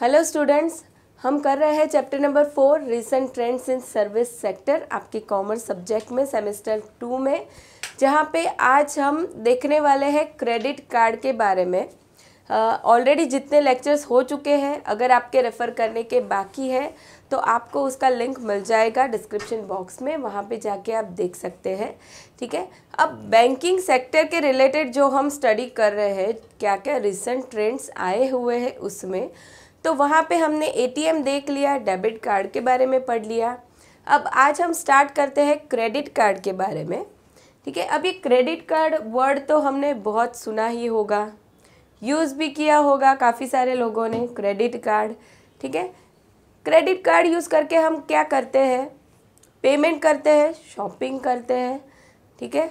Hello students हम कर रहे हैं chapter number four recent trends in service sector आपके कॉमर्स सब्जेक्ट में सेमेस्टर टू में जहाँ पे आज हम देखने वाले हैं क्रेडिट कार्ड के बारे में ऑलरेडी जितने लेक्चर्स हो चुके हैं अगर आपके रेफ़र करने के बाकी है तो आपको उसका लिंक मिल जाएगा डिस्क्रिप्शन बॉक्स में वहाँ पे जाके आप देख सकते हैं ठीक है अब बैंकिंग सेक्टर के रिलेटेड जो हम स्टडी कर रहे हैं क्या क्या रिसेंट ट्रेंड्स आए हुए हैं उसमें तो वहाँ पे हमने एटीएम देख लिया डेबिट कार्ड के बारे में पढ़ लिया अब आज हम स्टार्ट करते हैं क्रेडिट कार्ड के बारे में ठीक है अभी क्रेडिट कार्ड वर्ड तो हमने बहुत सुना ही होगा यूज़ भी किया होगा काफ़ी सारे लोगों ने क्रेडिट कार्ड ठीक है क्रेडिट कार्ड यूज़ करके हम क्या करते हैं पेमेंट करते हैं शॉपिंग करते हैं ठीक है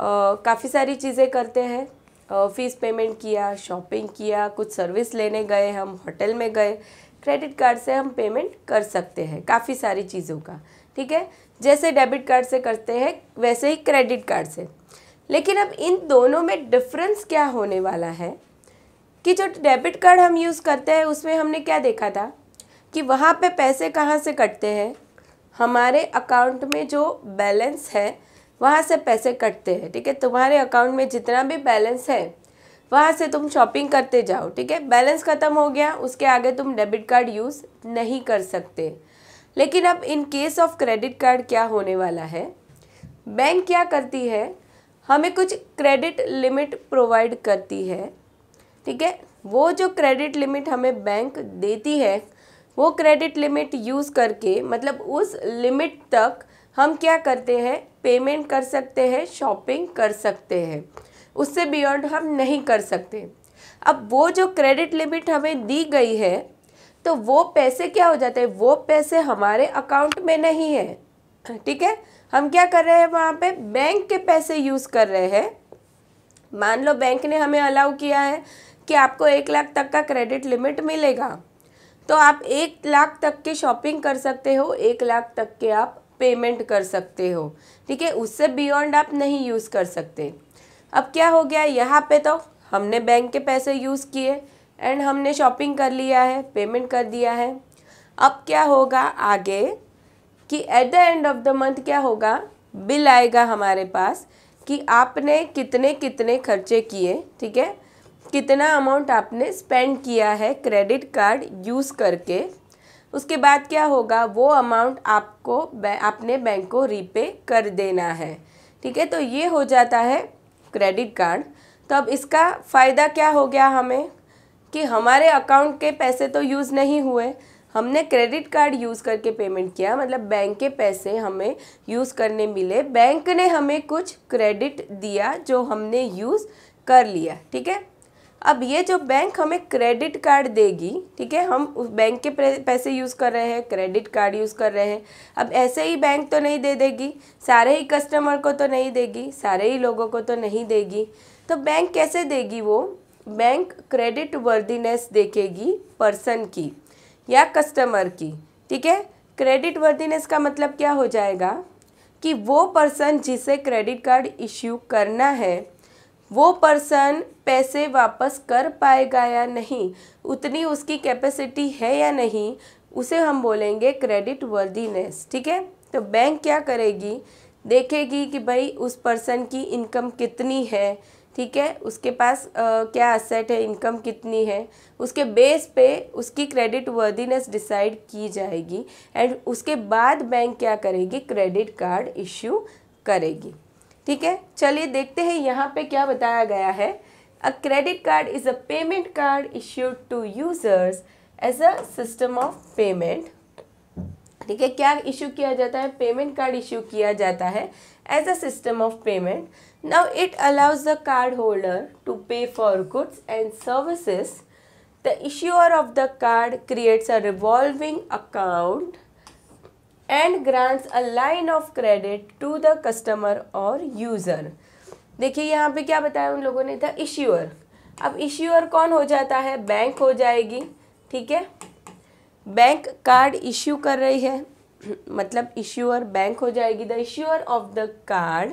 काफ़ी सारी चीज़ें करते हैं फीस पेमेंट किया शॉपिंग किया कुछ सर्विस लेने गए हम होटल में गए क्रेडिट कार्ड से हम पेमेंट कर सकते हैं काफ़ी सारी चीज़ों का ठीक है जैसे डेबिट कार्ड से करते हैं वैसे ही क्रेडिट कार्ड से लेकिन अब इन दोनों में डिफरेंस क्या होने वाला है कि जो डेबिट कार्ड हम यूज़ करते हैं उसमें हमने क्या देखा था कि वहाँ पे पैसे कहाँ से कटते हैं हमारे अकाउंट में जो बैलेंस है वहाँ से पैसे कटते हैं ठीक है तुम्हारे अकाउंट में जितना भी बैलेंस है वहाँ से तुम शॉपिंग करते जाओ ठीक है बैलेंस ख़त्म हो गया उसके आगे तुम डेबिट कार्ड यूज़ नहीं कर सकते लेकिन अब in case of credit card क्या होने वाला है बैंक क्या करती है हमें कुछ क्रेडिट लिमिट प्रोवाइड करती है ठीक है वो जो क्रेडिट लिमिट हमें बैंक देती है वो क्रेडिट लिमिट यूज़ करके मतलब उस लिमिट तक हम क्या करते हैं पेमेंट कर सकते हैं शॉपिंग कर सकते हैं उससे बियॉन्ड हम नहीं कर सकते अब वो जो क्रेडिट लिमिट हमें दी गई है तो वो पैसे क्या हो जाते हैं वो पैसे हमारे अकाउंट में नहीं है ठीक है हम क्या कर रहे हैं वहाँ पे बैंक के पैसे यूज़ कर रहे हैं मान लो बैंक ने हमें अलाउ किया है कि आपको एक लाख तक का क्रेडिट लिमिट मिलेगा तो आप एक लाख तक की शॉपिंग कर सकते हो एक लाख तक के आप पेमेंट कर सकते हो ठीक है उससे बियॉन्ड आप नहीं यूज़ कर सकते अब क्या हो गया यहाँ पे तो हमने बैंक के पैसे यूज़ किए एंड हमने शॉपिंग कर लिया है पेमेंट कर दिया है अब क्या होगा आगे कि at the end of the month क्या होगा बिल आएगा हमारे पास कि आपने कितने कितने खर्चे किए ठीक है कितना अमाउंट आपने स्पेंड किया है क्रेडिट कार्ड यूज़ करके उसके बाद क्या होगा वो अमाउंट आपको अपने बैंक को रीपे कर देना है ठीक है तो ये हो जाता है क्रेडिट कार्ड तो अब इसका फ़ायदा क्या हो गया हमें कि हमारे अकाउंट के पैसे तो यूज़ नहीं हुए हमने क्रेडिट कार्ड यूज़ करके पेमेंट किया मतलब बैंक के पैसे हमें यूज़ करने मिले बैंक ने हमें कुछ क्रेडिट दिया जो हमने यूज़ कर लिया ठीक है अब ये जो बैंक हमें क्रेडिट कार्ड देगी ठीक है हम उस बैंक के पैसे यूज़ कर रहे हैं क्रेडिट कार्ड यूज़ कर रहे हैं अब ऐसे ही बैंक तो नहीं दे देगी सारे ही कस्टमर को तो नहीं देगी सारे ही लोगों को तो नहीं देगी तो बैंक कैसे देगी वो बैंक क्रेडिट वर्दीनेस देखेगी पर्सन की या कस्टमर की ठीक है क्रेडिट वर्दीनेस का मतलब क्या हो जाएगा कि वो पर्सन जिसे क्रेडिट कार्ड इश्यू करना है वो पर्सन पैसे वापस कर पाएगा या नहीं उतनी उसकी कैपेसिटी है या नहीं उसे हम बोलेंगे क्रेडिट वर्दीनेस ठीक है तो बैंक क्या करेगी देखेगी कि भाई उस पर्सन की इनकम कितनी है ठीक है उसके पास आ, क्या असेट है इनकम कितनी है उसके बेस पे उसकी क्रेडिट वर्दीनेस डिसाइड की जाएगी एंड उसके बाद बैंक क्या करेगी क्रेडिट कार्ड इश्यू करेगी ठीक है चलिए देखते हैं यहाँ पे क्या बताया गया है a credit card is a payment card issued to users as a system of payment ठीक है क्या इशू किया जाता है पेमेंट कार्ड इशू किया जाता है as a system of payment now it allows the card holder to pay for goods and services the issuer of the card creates a revolving account and grants a line of credit to the customer or user देखिए यहाँ पे क्या बताया उन लोगों ने था issuer अब इश्यूअर कौन हो जाता है बैंक हो जाएगी ठीक है बैंक कार्ड इश्यू कर रही है मतलब इश्यूअर बैंक हो जाएगी the issuer of the card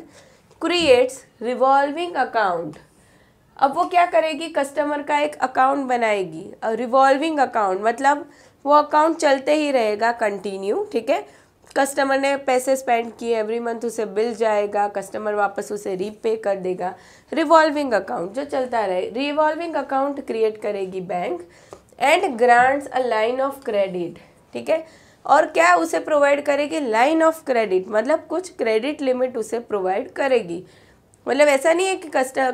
creates revolving account अब वो क्या करेगी कस्टमर का एक अकाउंट बनाएगी रिवॉल्विंग अकाउंट मतलब वो अकाउंट चलते ही रहेगा कंटिन्यू ठीक है कस्टमर ने पैसे स्पेंड किए एवरी मंथ उसे बिल जाएगा कस्टमर वापस उसे रीपे कर देगा रिवॉल्विंग अकाउंट जो चलता रहे रिवॉल्विंग अकाउंट क्रिएट करेगी bank and grants a line of credit ठीक है और क्या उसे प्रोवाइड करेगी लाइन ऑफ क्रेडिट मतलब कुछ क्रेडिट लिमिट उसे प्रोवाइड करेगी मतलब ऐसा नहीं है कि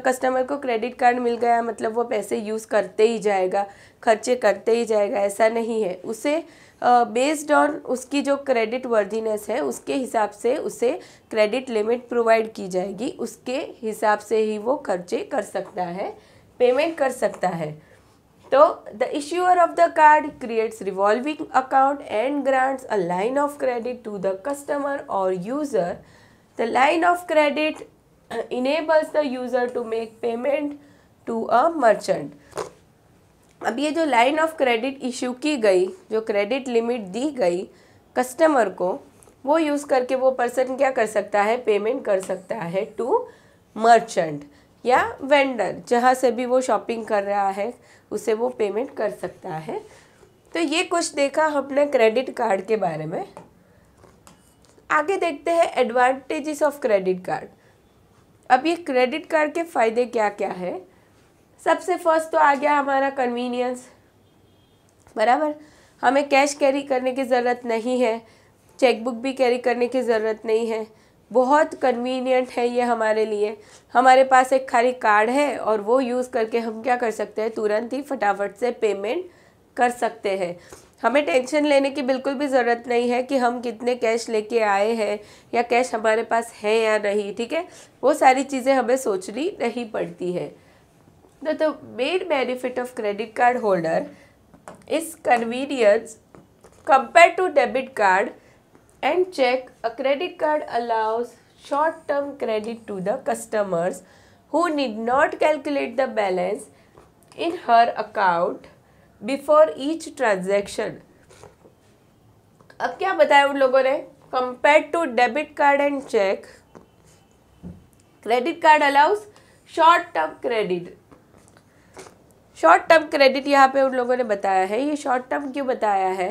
कस्टमर को क्रेडिट कार्ड मिल गया मतलब वो पैसे यूज़ करते ही जाएगा खर्चे करते ही जाएगा ऐसा नहीं है उसे बेस्ड ऑन उसकी जो क्रेडिट वर्दीनेस है उसके हिसाब से उसे क्रेडिट लिमिट प्रोवाइड की जाएगी उसके हिसाब से ही वो खर्चे कर सकता है पेमेंट कर सकता है तो the issuer of the card creates revolving account and grants a line of credit to the customer or user the line of credit enables the user to make payment to a merchant अब ये जो line of credit issue की गई जो credit limit दी गई customer को वो use करके वो पर्सन क्या कर सकता है पेमेंट कर सकता है टू मर्चेंट या वेंडर जहाँ से भी वो शॉपिंग कर रहा है उसे वो पेमेंट कर सकता है तो ये कुछ देखा हमने क्रेडिट कार्ड के बारे में आगे देखते हैं एडवांटेजेस ऑफ क्रेडिट कार्ड अब ये क्रेडिट कार्ड के फ़ायदे क्या क्या है सबसे फर्स्ट तो आ गया हमारा कन्वीनियंस बराबर हमें कैश कैरी करने की ज़रूरत नहीं है चेकबुक भी कैरी करने की ज़रूरत नहीं है बहुत कन्वीनियंट है ये हमारे लिए हमारे पास एक खाली कार्ड है और वो यूज़ करके हम क्या कर सकते हैं तुरंत ही फटाफट से पेमेंट कर सकते हैं हमें टेंशन लेने की बिल्कुल भी ज़रूरत नहीं है कि हम कितने कैश लेके आए हैं या कैश हमारे पास है या नहीं ठीक है वो सारी चीज़ें हमें सोचनी नहीं पड़ती है that the main benefit of credit card holder is convenience compared to debit card and check a credit card allows short term credit to the customers who need not calculate the balance in her account before each transaction अब क्या बताया उन लोगों ने compare to debit card and check credit card allows short term credit short term credit यहाँ पे उन लोगों ने बताया है ये शॉर्ट टर्म क्यों बताया है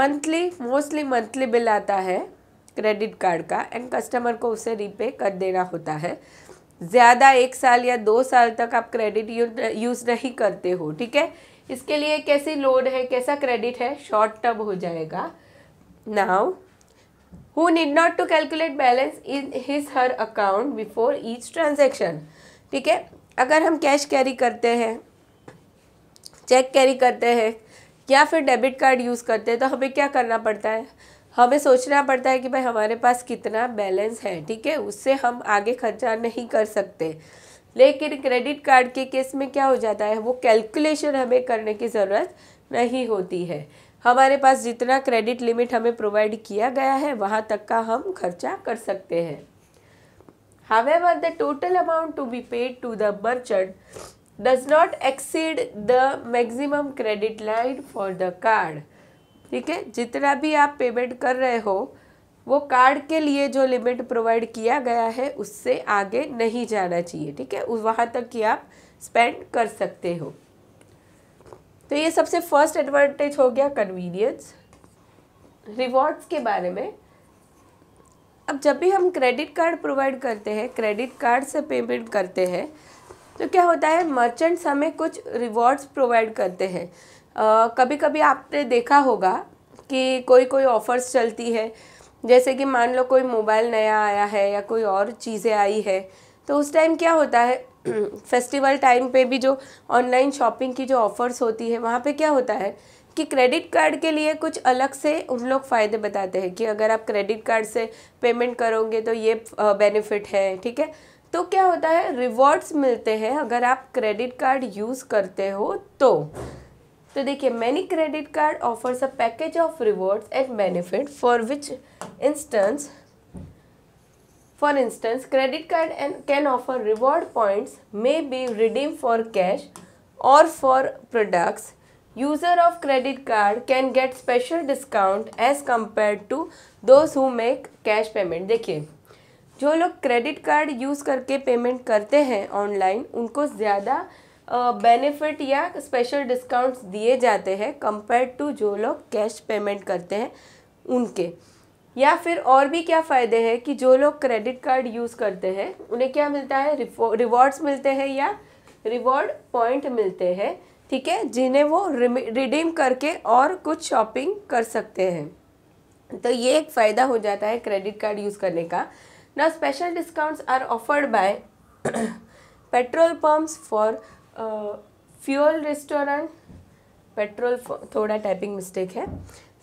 मंथली मोस्टली मंथली बिल आता है क्रेडिट कार्ड का एंड कस्टमर को उसे रीपे कर देना होता है ज़्यादा एक साल या दो साल तक आप क्रेडिट यूज़ नहीं करते हो ठीक है इसके लिए कैसी लोन है कैसा क्रेडिट है शॉर्ट टर्म हो जाएगा now who need not to calculate balance in his her account before each transaction ठीक है अगर हम कैश कैरी करते हैं चेक कैरी करते हैं या फिर डेबिट कार्ड यूज़ करते हैं तो हमें क्या करना पड़ता है हमें सोचना पड़ता है कि भाई हमारे पास कितना बैलेंस है ठीक है उससे हम आगे खर्चा नहीं कर सकते लेकिन क्रेडिट कार्ड के केस में क्या हो जाता है वो कैलकुलेशन हमें करने की ज़रूरत नहीं होती है हमारे पास जितना क्रेडिट लिमिट हमें प्रोवाइड किया गया है वहाँ तक का हम खर्चा कर सकते हैं however the total amount to be paid to the merchant does not exceed the maximum credit line for the card ठीक है जितना भी आप पेमेंट कर रहे हो वो कार्ड के लिए जो लिमिट प्रोवाइड किया गया है उससे आगे नहीं जाना चाहिए ठीक है उस वहाँ तक ही आप स्पेंड कर सकते हो तो ये सबसे फर्स्ट एडवांटेज हो गया कन्वीनियंस रिवॉर्ड्स के बारे में अब जब भी हम क्रेडिट कार्ड प्रोवाइड करते हैं क्रेडिट कार्ड से पेमेंट करते हैं तो क्या होता है मर्चेंट्स हमें कुछ रिवॉर्ड्स प्रोवाइड करते हैं कभी कभी आपने देखा होगा कि कोई कोई ऑफ़र्स चलती है जैसे कि मान लो कोई मोबाइल नया आया है या कोई और चीज़ें आई है तो उस टाइम क्या होता है फेस्टिवल टाइम पे भी जो ऑनलाइन शॉपिंग की जो ऑफ़र्स होती है वहाँ पे क्या होता है कि क्रेडिट कार्ड के लिए कुछ अलग से उन लोग फ़ायदे बताते हैं कि अगर आप क्रेडिट कार्ड से पेमेंट करोगे तो ये बेनिफिट है ठीक है तो क्या होता है रिवॉर्ड्स मिलते हैं अगर आप क्रेडिट कार्ड यूज़ करते हो तो तो देखिए many credit card offers a package of rewards and benefit for which instance for instance credit card and can offer reward points may be redeem for cash or for products user of credit card can get special discount as compare to those who make cash payment देखिए जो लोग credit card use करके payment करते हैं online उनको ज़्यादा benefit या special discounts दिए जाते हैं कंपेयर टू जो लोग कैश पेमेंट करते हैं उनके या फिर और भी क्या फ़ायदे हैं कि जो लोग क्रेडिट कार्ड यूज़ करते हैं उन्हें क्या मिलता है रिवॉर्ड्स मिलते हैं या रिवॉर्ड पॉइंट मिलते हैं ठीक है जिन्हें वो रिडीम करके और कुछ शॉपिंग कर सकते हैं तो ये एक फ़ायदा हो जाता है क्रेडिट कार्ड यूज़ करने का Now special discounts are offered by petrol pumps for uh, fuel restaurant petrol थोड़ा typing mistake है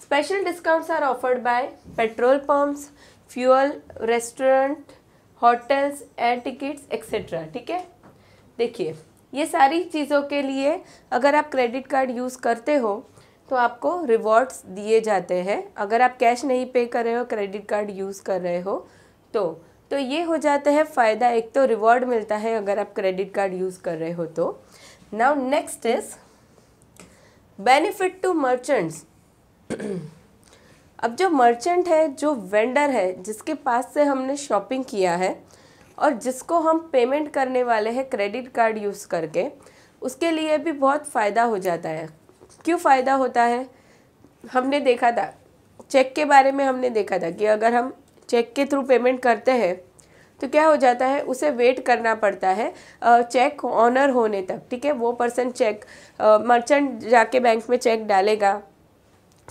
special discounts are offered by petrol pumps fuel restaurant hotels air tickets etc ठीक है देखिए ये सारी चीज़ों के लिए अगर आप क्रेडिट कार्ड यूज़ करते हो तो आपको रिवॉर्ड्स दिए जाते हैं अगर आप कैश नहीं पे कर रहे हो क्रेडिट कार्ड यूज़ कर रहे हो तो तो ये हो जाता है फ़ायदा एक तो रिवॉर्ड मिलता है अगर आप क्रेडिट कार्ड यूज़ कर रहे हो तो now next is benefit to merchants अब जो मर्चेंट है जो वेंडर है जिसके पास से हमने शॉपिंग किया है और जिसको हम पेमेंट करने वाले हैं क्रेडिट कार्ड यूज़ करके उसके लिए भी बहुत फ़ायदा हो जाता है क्यों फ़ायदा होता है हमने देखा था चेक के बारे में हमने देखा था कि अगर हम चेक के थ्रू पेमेंट करते हैं तो क्या हो जाता है उसे वेट करना पड़ता है चेक ऑनर होने तक ठीक है वो पर्सन चेक मर्चेंट जाके बैंक में चेक डालेगा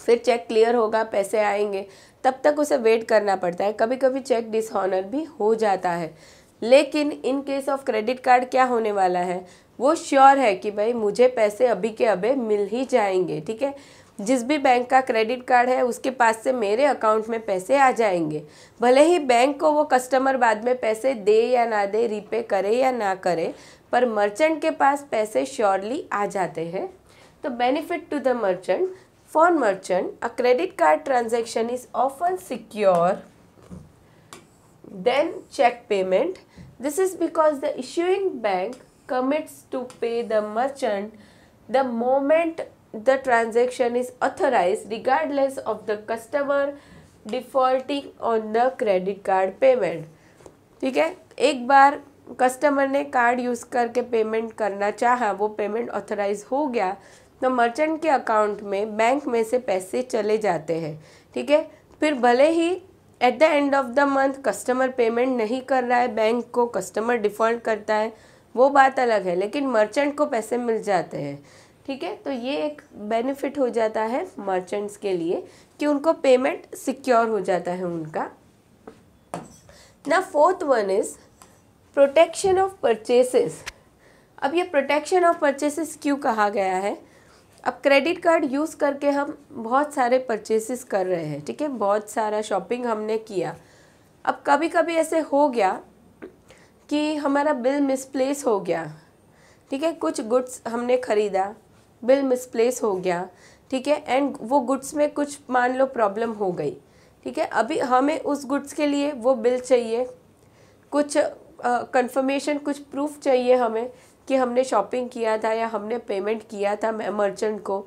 फिर चेक क्लियर होगा पैसे आएंगे तब तक उसे वेट करना पड़ता है कभी कभी चेक डिसऑनर भी हो जाता है लेकिन in case of credit card क्या होने वाला है वो श्योर है कि भाई मुझे पैसे अभी के अभी मिल ही जाएंगे ठीक है जिस भी बैंक का क्रेडिट कार्ड है उसके पास से मेरे अकाउंट में पैसे आ जाएंगे भले ही बैंक को वो कस्टमर बाद में पैसे दे या ना दे रीपे करे या ना करे पर मर्चेंट के पास पैसे श्योरली आ जाते हैं तो benefit to the merchant for merchant a credit card transaction is often secure than check payment this is because the issuing bank commits to pay the merchant the moment the transaction is authorized regardless of the customer defaulting on the credit card payment ठीक है एक बार customer ने card use करके payment करना चाहा वो payment authorise हो गया तो मर्चेंट के अकाउंट में बैंक में से पैसे चले जाते हैं ठीक है फिर भले ही at the end of the month customer payment नहीं कर रहा है बैंक को कस्टमर डिफ़ॉल्ट करता है वो बात अलग है लेकिन मर्चेंट को पैसे मिल जाते हैं ठीक है तो ये एक बेनिफिट हो जाता है मर्चेंट्स के लिए कि उनको पेमेंट सिक्योर हो जाता है उनका ना fourth one is protection of purchases अब ये प्रोटेक्शन ऑफ परचेसेस क्यों कहा गया है अब क्रेडिट कार्ड यूज़ करके हम बहुत सारे परचेसेस कर रहे हैं ठीक है बहुत सारा शॉपिंग हमने किया अब कभी कभी ऐसे हो गया कि हमारा बिल मिसप्लेस हो गया ठीक है कुछ गुड्स हमने ख़रीदा बिल मिसप्लेस हो गया ठीक है एंड वो गुड्स में कुछ मान लो प्रॉब्लम हो गई ठीक है अभी हमें उस गुड्स के लिए वो बिल चाहिए कुछ कंफर्मेशन uh, कुछ प्रूफ चाहिए हमें कि हमने शॉपिंग किया था या हमने पेमेंट किया था मर्चेंट को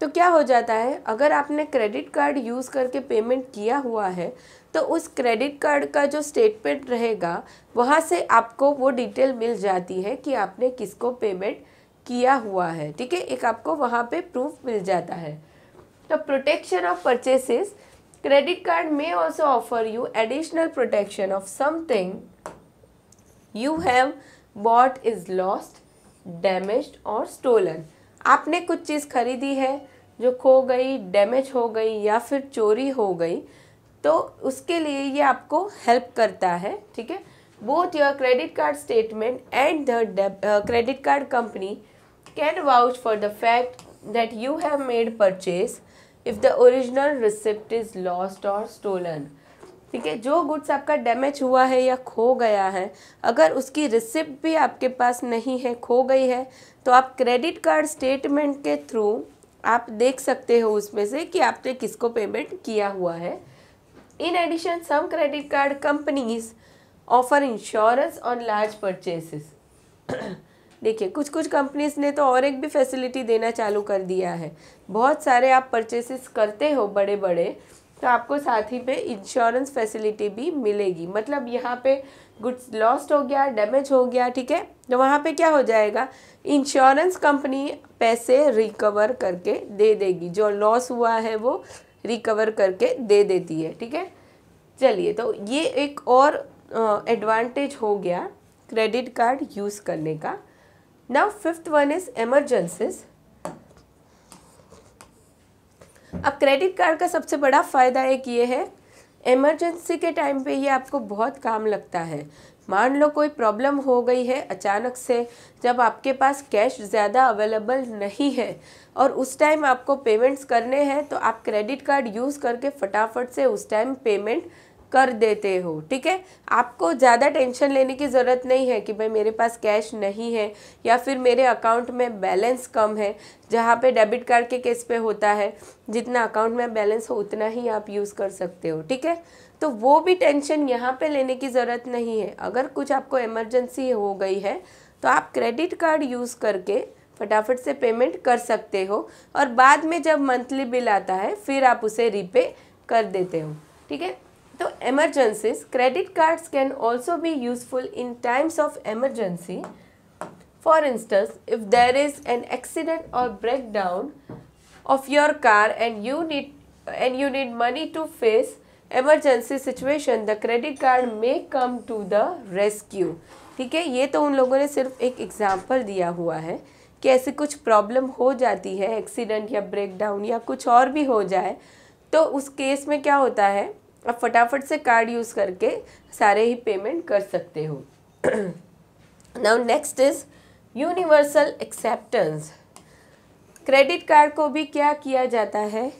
तो क्या हो जाता है अगर आपने क्रेडिट कार्ड यूज़ करके पेमेंट किया हुआ है तो उस क्रेडिट कार्ड का जो स्टेटमेंट रहेगा वहाँ से आपको वो डिटेल मिल जाती है कि आपने किसको पेमेंट किया हुआ है ठीक है एक आपको वहाँ पे प्रूफ मिल जाता है तो protection of purchases credit card में also offer you additional protection of something you have bought is lost damage or stolen आपने कुछ चीज़ खरीदी है जो खो गई डैमेज हो गई या फिर चोरी हो गई तो उसके लिए ये आपको हेल्प करता है ठीक है both your credit card statement and the credit card company can vouch for the fact that you have made purchase if the original receipt is lost or stolen ठीक है जो गुड्स आपका डैमेज हुआ है या खो गया है अगर उसकी रिसिप्ट भी आपके पास नहीं है खो गई है तो आप क्रेडिट कार्ड स्टेटमेंट के थ्रू आप देख सकते हो उसमें से कि आपने किसको पेमेंट किया हुआ है in addition some credit card companies offer insurance on large purchases देखिए कुछ कुछ कंपनीज ने तो और एक भी फैसिलिटी देना चालू कर दिया है बहुत सारे आप परचेसेस करते हो बड़े बड़े तो आपको साथ ही में इंश्योरेंस फैसिलिटी भी मिलेगी मतलब यहाँ पे गुड्स लॉस्ट हो गया डैमेज हो गया ठीक है तो वहाँ पे क्या हो जाएगा इंश्योरेंस कंपनी पैसे रिकवर करके दे देगी जो लॉस हुआ है वो रिकवर करके दे देती है ठीक है चलिए तो ये एक और एडवांटेज हो गया क्रेडिट कार्ड यूज़ करने का now fifth one is emergencies अब क्रेडिट कार्ड का सबसे बड़ा फ़ायदा एक ये है इमरजेंसी के टाइम पे ये आपको बहुत काम लगता है मान लो कोई प्रॉब्लम हो गई है अचानक से जब आपके पास कैश ज़्यादा अवेलेबल नहीं है और उस टाइम आपको पेमेंट्स करने हैं तो आप क्रेडिट कार्ड यूज़ करके फटाफट से उस टाइम पेमेंट कर देते हो ठीक है आपको ज़्यादा टेंशन लेने की ज़रूरत नहीं है कि भाई मेरे पास कैश नहीं है या फिर मेरे अकाउंट में बैलेंस कम है जहाँ पे डेबिट कार्ड के केस पे होता है जितना अकाउंट में बैलेंस हो उतना ही आप यूज़ कर सकते हो ठीक है तो वो भी टेंशन यहाँ पे लेने की ज़रूरत नहीं है अगर कुछ आपको इमरजेंसी हो गई है तो आप क्रेडिट कार्ड यूज़ करके फटाफट से पेमेंट कर सकते हो और बाद में जब मंथली बिल आता है फिर आप उसे रीपे कर देते हो ठीक है तो emergencies credit cards can also भी useful in times of emergency for instance if there is an accident or breakdown of your car and you need and you need money to face emergency situation the credit card may come to the rescue ठीक है ये तो उन लोगों ने सिर्फ एक example दिया हुआ है कि ऐसी कुछ प्रॉब्लम हो जाती है एक्सीडेंट या ब्रेक डाउन या कुछ और भी हो जाए तो उस केस में क्या होता है आप फटाफट से कार्ड यूज़ करके सारे ही पेमेंट कर सकते हो now next is universal acceptance credit card को भी क्या किया जाता है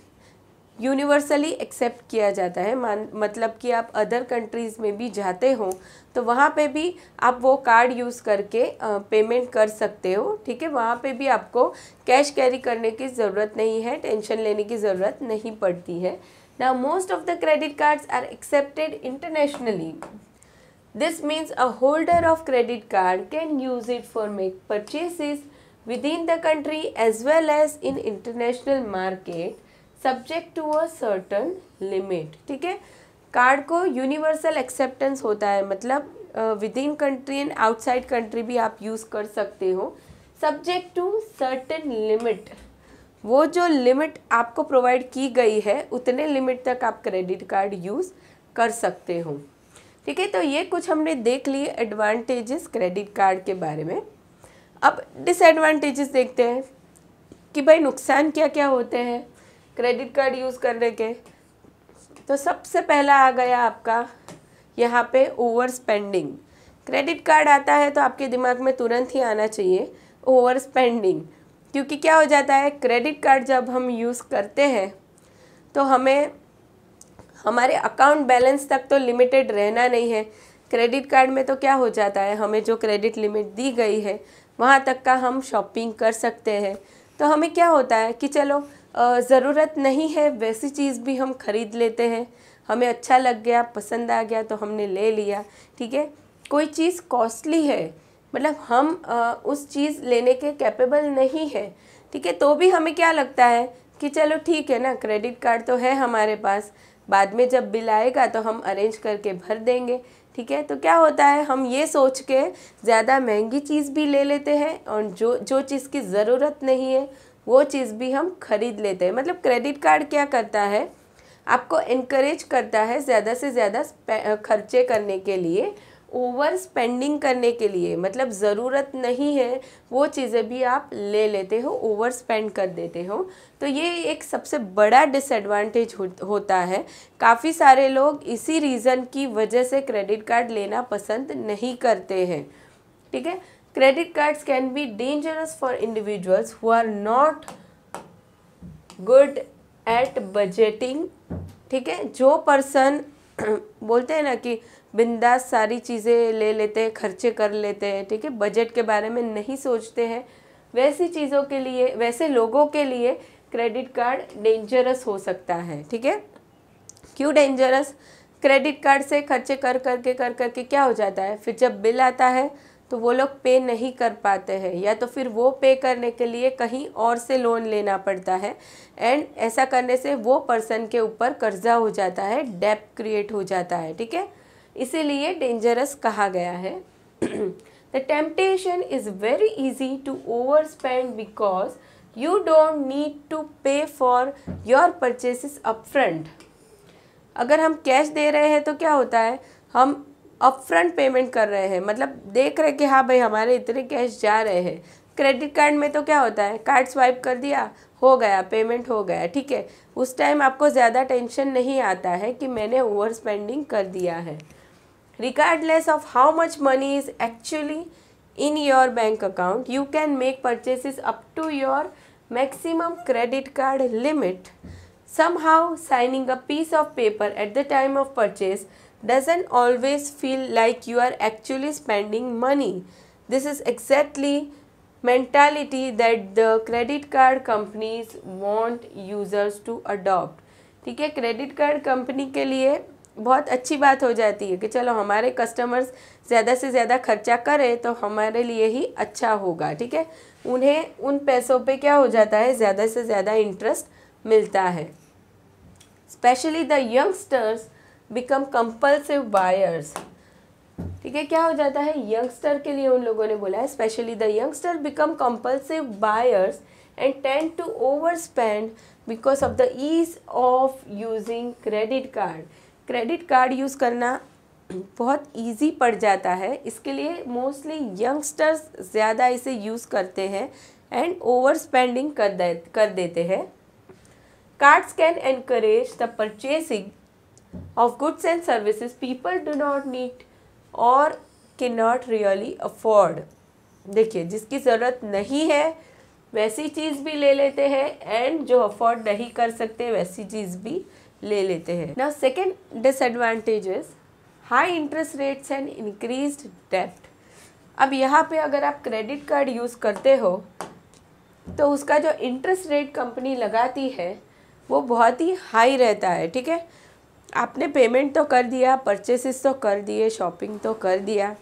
यूनिवर्सली एक्सेप्ट किया जाता है मान मतलब कि आप अदर कंट्रीज़ में भी जाते हो तो वहाँ पे भी आप वो कार्ड यूज़ करके पेमेंट कर सकते हो ठीक है वहाँ पे भी आपको कैश कैरी करने की ज़रूरत नहीं है टेंशन लेने की ज़रूरत नहीं पड़ती है Now most of the credit cards are accepted internationally. This means a holder of credit card can use it for make purchases within the country as well as in international market subject to a certain limit ठीक है card को universal acceptance होता है मतलब within country and outside country भी आप use कर सकते हो सब्जेक्ट टू सर्टन लिमिट वो जो लिमिट आपको प्रोवाइड की गई है उतने लिमिट तक आप क्रेडिट कार्ड यूज़ कर सकते हो ठीक है तो ये कुछ हमने देख लिए एडवांटेजेस क्रेडिट कार्ड के बारे में अब डिसएडवांटेजेस देखते हैं कि भाई नुकसान क्या क्या होते हैं क्रेडिट कार्ड यूज़ करने के तो सबसे पहला आ गया आपका यहाँ पे ओवर स्पेंडिंग क्रेडिट कार्ड आता है तो आपके दिमाग में तुरंत ही आना चाहिए ओवर स्पेंडिंग क्योंकि क्या हो जाता है क्रेडिट कार्ड जब हम यूज़ करते हैं तो हमें हमारे अकाउंट बैलेंस तक तो लिमिटेड रहना नहीं है क्रेडिट कार्ड में तो क्या हो जाता है हमें जो क्रेडिट लिमिट दी गई है वहाँ तक का हम शॉपिंग कर सकते हैं तो हमें क्या होता है कि चलो ज़रूरत नहीं है वैसी चीज़ भी हम ख़रीद लेते हैं हमें अच्छा लग गया पसंद आ गया तो हमने ले लिया ठीक है कोई चीज़ कॉस्टली है मतलब हम आ, उस चीज़ लेने के कैपेबल नहीं है ठीक है तो भी हमें क्या लगता है कि चलो ठीक है ना क्रेडिट कार्ड तो है हमारे पास बाद में जब बिल आएगा तो हम अरेंज करके भर देंगे ठीक है तो क्या होता है हम ये सोच के ज़्यादा महंगी चीज़ भी ले लेते हैं और जो जो चीज़ की ज़रूरत नहीं है वो चीज़ भी हम खरीद लेते हैं मतलब क्रेडिट कार्ड क्या करता है आपको इनक्रेज करता है ज़्यादा से ज़्यादा खर्चे करने के लिए ओवर स्पेंडिंग करने के लिए मतलब ज़रूरत नहीं है वो चीज़ें भी आप ले लेते हो ओवर स्पेंड कर देते हो तो ये एक सबसे बड़ा डिसएडवांटेज हो, होता है काफ़ी सारे लोग इसी रीज़न की वजह से क्रेडिट कार्ड लेना पसंद नहीं करते हैं ठीक है credit cards can be dangerous for individuals who are not good at budgeting ठीक है जो पर्सन बोलते हैं ना कि बिंदास सारी चीज़ें ले लेते हैं खर्चे कर लेते हैं ठीक है बजट के बारे में नहीं सोचते हैं वैसी चीज़ों के लिए वैसे लोगों के लिए क्रेडिट कार्ड डेंजरस हो सकता है ठीक है क्यों डेंजरस क्रेडिट कार्ड से खर्चे कर करके कर करके क्या हो जाता है फिर जब बिल आता है तो वो लोग पे नहीं कर पाते हैं या तो फिर वो पे करने के लिए कहीं और से लोन लेना पड़ता है एंड ऐसा करने से वो पर्सन के ऊपर कर्जा हो जाता है डेप क्रिएट हो जाता है ठीक है इसीलिए डेंजरस कहा गया है the temptation is very easy to overspend because you don't need to pay for your purchases front अगर हम कैश दे रहे हैं तो क्या होता है हम अपफ्रंट पेमेंट कर रहे हैं मतलब देख रहे कि हाँ भाई हमारे इतने कैश जा रहे हैं क्रेडिट कार्ड में तो क्या होता है कार्ड स्वाइप कर दिया हो गया पेमेंट हो गया ठीक है उस टाइम आपको ज़्यादा टेंशन नहीं आता है कि मैंने ओवर स्पेंडिंग कर दिया है regardless of how much money is actually in your bank account you can make purchases up to your maximum credit card limit somehow signing a piece of paper at the time of purchase doesn't always feel like you are actually spending money this is exactly mentality that the credit card companies want users to adopt ठीक है credit card company के लिए बहुत अच्छी बात हो जाती है कि चलो हमारे कस्टमर्स ज़्यादा से ज़्यादा खर्चा करें तो हमारे लिए ही अच्छा होगा ठीक है उन्हें उन पैसों पे क्या हो जाता है ज़्यादा से ज़्यादा इंटरेस्ट मिलता है specially the youngsters become compulsive buyers ठीक है क्या हो जाता है यंगस्टर के लिए उन लोगों ने बोला है specially the youngster become compulsive buyers and tend to overspend because of the ease of using credit card credit card use करना बहुत इजी पड़ जाता है इसके लिए मोस्टली यंगस्टर्स ज़्यादा इसे यूज़ करते हैं एंड ओवर स्पेंडिंग कर दे कर देते हैं cards can encourage the purchasing goods and services people do not need or can not really afford देखिए जिसकी ज़रूरत नहीं है वैसी चीज़ भी ले लेते हैं एंड जो अफोर्ड नहीं कर सकते वैसी चीज़ भी ले लेते हैं ना second disadvantages high interest rates and increase डेप्ट अब यहाँ पे अगर आप क्रेडिट कार्ड यूज़ करते हो तो उसका जो इंटरेस्ट रेट कंपनी लगाती है वो बहुत ही हाई रहता है ठीक है आपने पेमेंट तो कर दिया परचेसेस तो कर दिए शॉपिंग तो कर दिया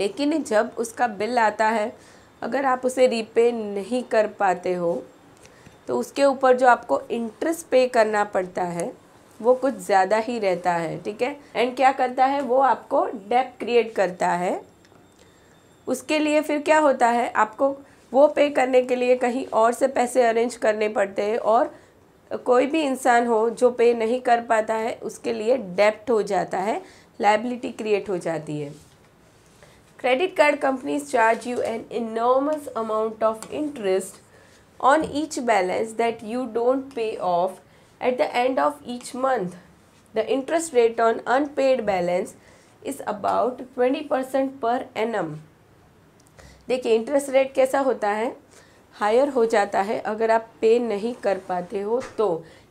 लेकिन जब उसका बिल आता है अगर आप उसे रीपे नहीं कर पाते हो तो उसके ऊपर जो आपको इंटरेस्ट पे करना पड़ता है वो कुछ ज़्यादा ही रहता है ठीक है एंड क्या करता है वो आपको डेप क्रिएट करता है उसके लिए फिर क्या होता है आपको वो पे करने के लिए कहीं और से पैसे अरेंज करने पड़ते हैं और कोई भी इंसान हो जो पे नहीं कर पाता है उसके लिए डेप्ट हो जाता है लाइबिलिटी क्रिएट हो जाती है credit card companies charge you an enormous amount of interest on each balance that you don't pay off at the end of each month. The interest rate on unpaid balance is about 20% annum देखिए interest rate कैसा होता है higher हो जाता है अगर आप पे नहीं कर पाते हो तो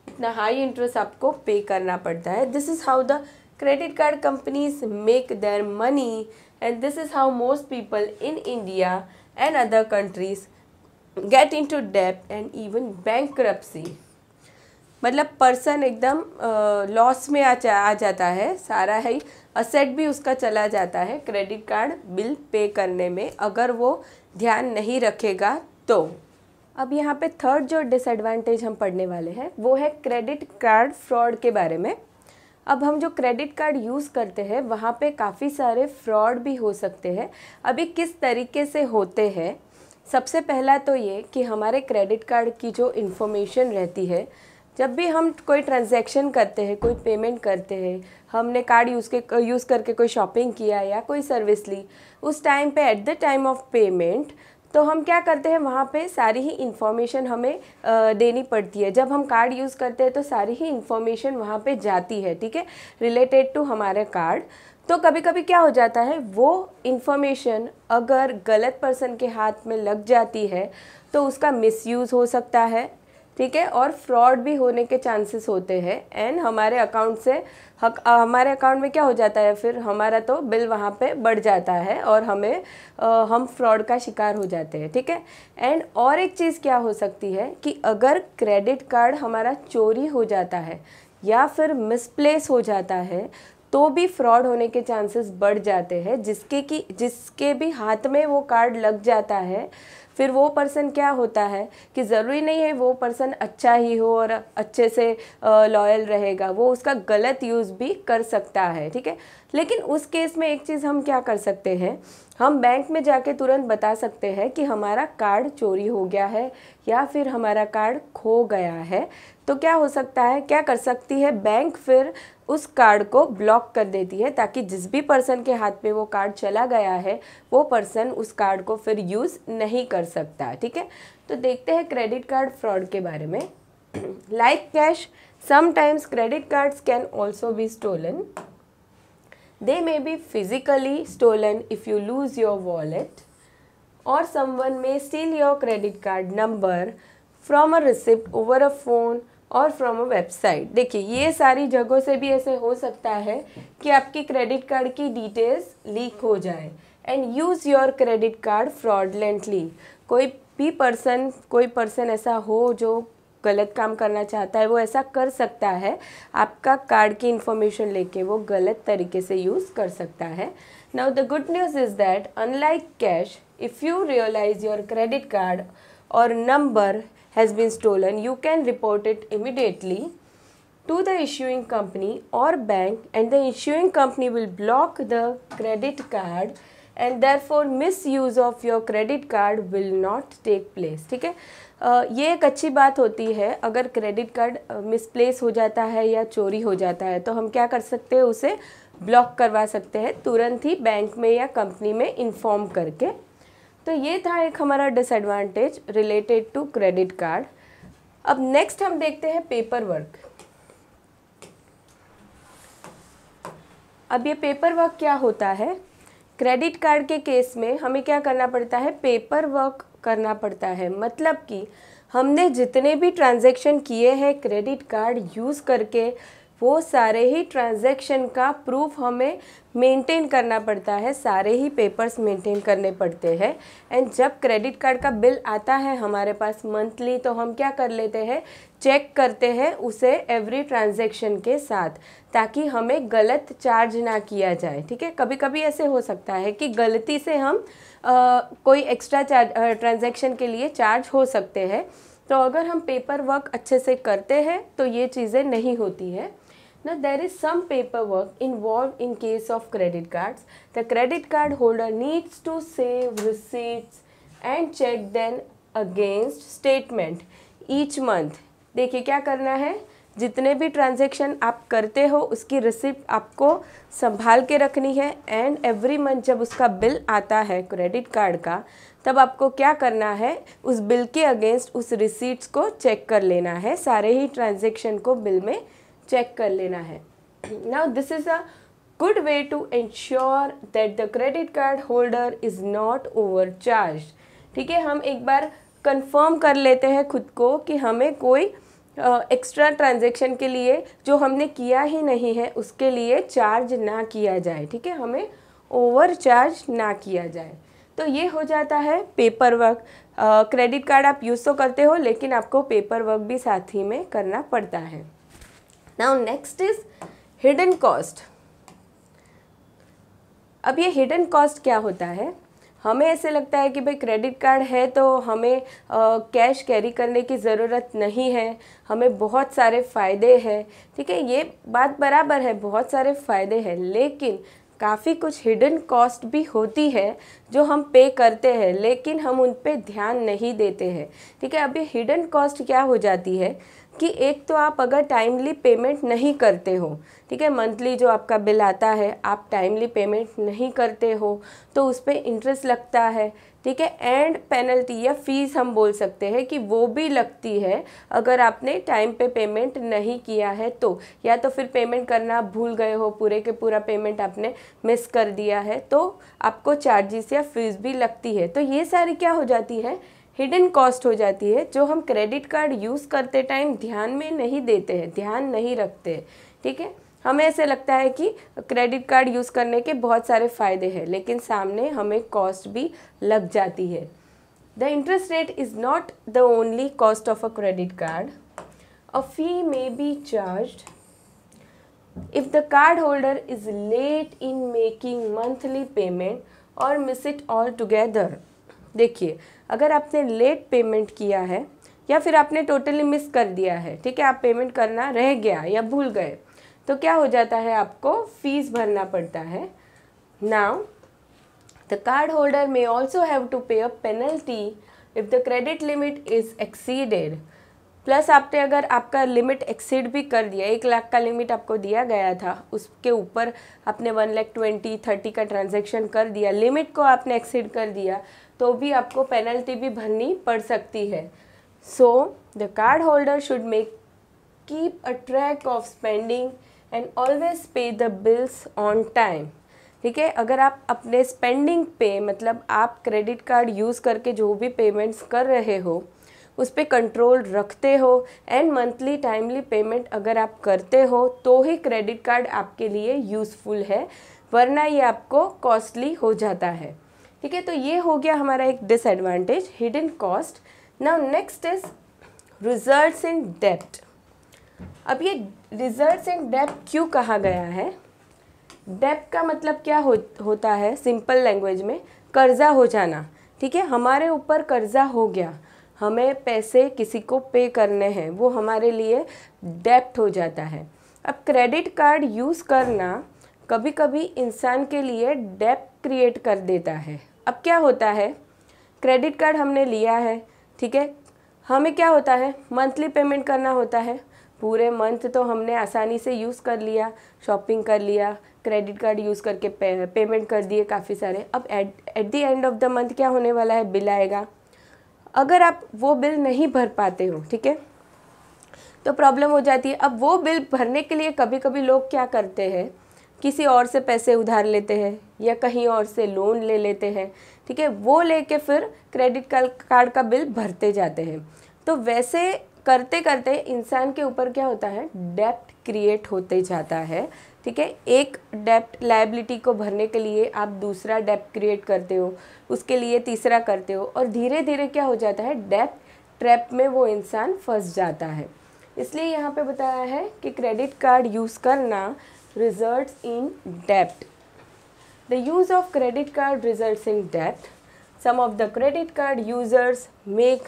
इतना हाई इंटरेस्ट आपको पे करना पड़ता है this is how the credit card companies make their money and this is how most people in India and other countries get into debt and even bankruptcy मतलब person एकदम loss में आ, जा, आ जाता है सारा ही asset भी उसका चला जाता है क्रेडिट कार्ड बिल पे करने में अगर वो ध्यान नहीं रखेगा तो अब यहाँ पे थर्ड जो डिसएडवांटेज हम पढ़ने वाले हैं वो है क्रेडिट कार्ड फ्रॉड के बारे में अब हम जो क्रेडिट कार्ड यूज़ करते हैं वहाँ पे काफ़ी सारे फ्रॉड भी हो सकते हैं अभी किस तरीके से होते हैं सबसे पहला तो ये कि हमारे क्रेडिट कार्ड की जो इन्फॉर्मेशन रहती है जब भी हम कोई ट्रांजैक्शन करते हैं कोई पेमेंट करते हैं हमने कार्ड यूज़ के यूज़ करके कोई शॉपिंग किया या कोई सर्विस ली उस टाइम पे at the time of payment तो हम क्या करते हैं वहाँ पे सारी ही इन्फॉर्मेशन हमें देनी पड़ती है जब हम कार्ड यूज़ करते हैं तो सारी ही इन्फॉर्मेशन वहाँ पे जाती है ठीक है रिलेटेड टू हमारे कार्ड तो कभी कभी क्या हो जाता है वो इन्फॉर्मेशन अगर गलत पर्सन के हाथ में लग जाती है तो उसका मिसयूज़ हो सकता है ठीक है और फ्रॉड भी होने के चांसेस होते हैं एंड हमारे अकाउंट से हक आ, हमारे अकाउंट में क्या हो जाता है फिर हमारा तो बिल वहाँ पे बढ़ जाता है और हमें आ, हम फ्रॉड का शिकार हो जाते हैं ठीक है एंड और एक चीज़ क्या हो सकती है कि अगर क्रेडिट कार्ड हमारा चोरी हो जाता है या फिर मिसप्लेस हो जाता है तो भी फ्रॉड होने के चांसेस बढ़ जाते हैं जिसके कि जिसके भी हाथ में वो कार्ड लग जाता है फिर वो पर्सन क्या होता है कि ज़रूरी नहीं है वो पर्सन अच्छा ही हो और अच्छे से लॉयल रहेगा वो उसका गलत यूज़ भी कर सकता है ठीक है लेकिन उस केस में एक चीज़ हम क्या कर सकते हैं हम बैंक में जाके तुरंत बता सकते हैं कि हमारा कार्ड चोरी हो गया है या फिर हमारा कार्ड खो गया है तो क्या हो सकता है क्या कर सकती है बैंक फिर उस कार्ड को ब्लॉक कर देती है ताकि जिस भी पर्सन के हाथ में वो कार्ड चला गया है वो पर्सन उस कार्ड को फिर यूज़ नहीं कर सकता ठीक है तो देखते हैं क्रेडिट कार्ड फ्रॉड के बारे में like cash sometimes credit cards can also be stolen they may be physically stolen if you lose your wallet or someone may steal your credit card number from a receipt over a phone or from a website देखिए ये सारी जगहों से भी ऐसे हो सकता है कि आपकी क्रेडिट कार्ड की डिटेल्स लीक हो जाए and use your credit card fraudulently कोई भी पर्सन कोई पर्सन ऐसा हो जो गलत काम करना चाहता है वो ऐसा कर सकता है आपका कार्ड की इंफॉर्मेशन लेके वो गलत तरीके से यूज़ कर सकता है now the good news is that unlike cash if you realise your credit card or number has been stolen you can report it immediately to the issuing company or bank and the issuing company will block the credit card and therefore misuse of your credit card will not take place ठीक है ये एक अच्छी बात होती है अगर credit card misplace हो जाता है या चोरी हो जाता है तो हम क्या कर सकते हैं उसे ब्लॉक करवा सकते हैं तुरंत ही बैंक में या कंपनी में इन्फॉर्म करके तो ये था एक हमारा disadvantage related to credit card अब नेक्स्ट हम देखते हैं पेपर वर्क अब ये पेपर वर्क क्या होता है क्रेडिट कार्ड के केस में हमें क्या करना पड़ता है पेपर वर्क करना पड़ता है मतलब कि हमने जितने भी ट्रांजैक्शन किए हैं क्रेडिट कार्ड यूज़ करके वो सारे ही ट्रांजैक्शन का प्रूफ हमें मेंटेन करना पड़ता है सारे ही पेपर्स मेंटेन करने पड़ते हैं एंड जब क्रेडिट कार्ड का बिल आता है हमारे पास मंथली तो हम क्या कर लेते हैं चेक करते हैं उसे एवरी ट्रांजैक्शन के साथ ताकि हमें गलत चार्ज ना किया जाए ठीक है कभी कभी ऐसे हो सकता है कि गलती से हम आ, कोई एक्स्ट्रा चार्ज ट्रांजेक्शन के लिए चार्ज हो सकते हैं तो अगर हम पेपर वर्क अच्छे से करते हैं तो ये चीज़ें नहीं होती है Now there is some paperwork involved in case of credit cards. The credit card holder needs to save receipts and check them against statement each month. देखिए क्या करना है जितने भी ट्रांजेक्शन आप करते हो उसकी रिसिप्ट आपको संभाल के रखनी है एंड एवरी मंथ जब उसका बिल आता है क्रेडिट कार्ड का तब आपको क्या करना है उस बिल के अगेंस्ट उस रिसीट्स को चेक कर लेना है सारे ही ट्रांजेक्शन को बिल में चेक कर लेना है now this is a good way to ensure that the credit card holder is not over ठीक है हम एक बार कंफर्म कर लेते हैं खुद को कि हमें कोई एक्स्ट्रा uh, ट्रांजेक्शन के लिए जो हमने किया ही नहीं है उसके लिए चार्ज ना किया जाए ठीक है हमें ओवर चार्ज ना किया जाए तो ये हो जाता है पेपर वर्क क्रेडिट कार्ड आप यूज़ तो करते हो लेकिन आपको पेपर वर्क भी साथ ही में करना पड़ता है now next is hidden cost अब ये हिडन कॉस्ट क्या होता है हमें ऐसे लगता है कि भाई क्रेडिट कार्ड है तो हमें कैश कैरी करने की ज़रूरत नहीं है हमें बहुत सारे फ़ायदे हैं ठीक है ये बात बराबर है बहुत सारे फ़ायदे हैं लेकिन काफ़ी कुछ हिडन कॉस्ट भी होती है जो हम पे करते हैं लेकिन हम उन पर ध्यान नहीं देते हैं ठीक है अब ये हिडन कॉस्ट क्या हो जाती है कि एक तो आप अगर टाइमली पेमेंट नहीं करते हो ठीक है मंथली जो आपका बिल आता है आप टाइमली पेमेंट नहीं करते हो तो उस पर इंटरेस्ट लगता है ठीक है एंड पेनल्टी या फीस हम बोल सकते हैं कि वो भी लगती है अगर आपने टाइम पे पेमेंट नहीं किया है तो या तो फिर पेमेंट करना आप भूल गए हो पूरे के पूरा पेमेंट आपने मिस कर दिया है तो आपको चार्जेस या फीस भी लगती है तो ये सारी क्या हो जाती है हिडन कॉस्ट हो जाती है जो हम क्रेडिट कार्ड यूज़ करते टाइम ध्यान में नहीं देते हैं ध्यान नहीं रखते हैं ठीक है हमें ऐसे लगता है कि क्रेडिट कार्ड यूज़ करने के बहुत सारे फ़ायदे हैं लेकिन सामने हमें कॉस्ट भी लग जाती है the interest rate is not the only cost of a credit card a fee may be charge if the card holder is late in making monthly payment or miss it all together देखिए अगर आपने late payment किया है या फिर आपने totally miss कर दिया है ठीक है आप पेमेंट करना रह गया या भूल गए तो क्या हो जाता है आपको फीस भरना पड़ता है now the card holder may also have to pay a penalty if the credit limit is exceeded plus आपने अगर आपका लिमिट एक्सीड भी कर दिया एक लाख का लिमिट आपको दिया गया था उसके ऊपर आपने वन लैख ट्वेंटी थर्टी का ट्रांजेक्शन कर दिया लिमिट को आपने एक्सीड कर दिया तो भी आपको पेनल्टी भी भरनी पड़ सकती है so the card holder should make keep a track of spending and always pay the bills on time ठीक है अगर आप अपने स्पेंडिंग पे मतलब आप क्रेडिट कार्ड यूज़ करके जो भी पेमेंट्स कर रहे हो उस पर कंट्रोल रखते हो एंड मंथली टाइमली पेमेंट अगर आप करते हो तो ही क्रेडिट कार्ड आपके लिए यूज़फुल है वरना ये आपको कॉस्टली हो जाता है ठीक है तो ये हो गया हमारा एक disadvantage hidden cost now next is result in डेप्ट अब ये रिजल्ट इन डेप्ट क्यों कहा गया है डेप्ट का मतलब क्या हो, होता है सिंपल लैंग्वेज में कर्जा हो जाना ठीक है हमारे ऊपर कर्जा हो गया हमें पैसे किसी को पे करने हैं वो हमारे लिए डेप्ट हो जाता है अब क्रेडिट कार्ड यूज़ करना कभी कभी इंसान के लिए डेप्ट क्रिएट कर देता है अब क्या होता है क्रेडिट कार्ड हमने लिया है ठीक है हमें क्या होता है मंथली पेमेंट करना होता है पूरे मंथ तो हमने आसानी से यूज़ कर लिया शॉपिंग कर लिया क्रेडिट कार्ड यूज़ करके पे, पेमेंट कर दिए काफ़ी सारे अब at at the end of the month क्या होने वाला है बिल आएगा अगर आप वो बिल नहीं भर पाते हो ठीक है तो प्रॉब्लम हो जाती है अब वो बिल भरने के लिए कभी कभी लोग क्या करते हैं किसी और से पैसे उधार लेते हैं या कहीं और से लोन ले लेते हैं ठीक है वो लेके फिर क्रेडिट कार्ड का बिल भरते जाते हैं तो वैसे करते करते इंसान के ऊपर क्या होता है डेप्ट क्रिएट होते जाता है ठीक है एक डेप्ट लाइबिलिटी को भरने के लिए आप दूसरा डेप्ट क्रिएट करते हो उसके लिए तीसरा करते हो और धीरे धीरे क्या हो जाता है डेप्ट ट्रैप में वो इंसान फंस जाता है इसलिए यहाँ पे बताया है कि क्रेडिट कार्ड यूज़ करना result in dept the use of credit card result in dept some of the credit card users make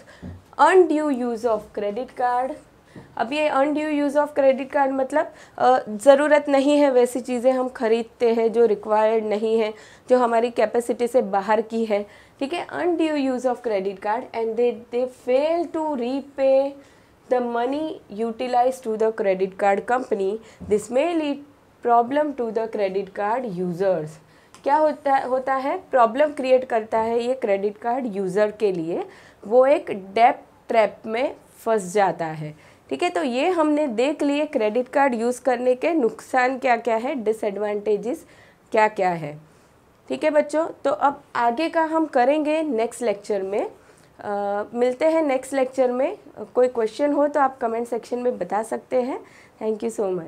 on due use of credit card अब ये अन due use of credit card मतलब ज़रूरत नहीं है वैसी चीज़ें हम खरीदते हैं जो रिक्वायर्ड नहीं है जो हमारी कैपेसिटी से बाहर की है ठीक है undue use of credit card and they they fail to repay the money utilize to the credit card company this may lead problem to the credit card users क्या होता है होता है प्रॉब्लम क्रिएट करता है ये क्रेडिट कार्ड यूज़र के लिए वो एक डेप ट्रैप में फंस जाता है ठीक है तो ये हमने देख लिए क्रेडिट कार्ड यूज़ करने के नुकसान क्या क्या है डिसएडवांटेजेस क्या क्या है ठीक है बच्चों तो अब आगे का हम करेंगे नेक्स्ट लेक्चर में आ, मिलते हैं नेक्स्ट लेक्चर में कोई क्वेश्चन हो तो आप कमेंट सेक्शन में बता सकते हैं थैंक यू सो मच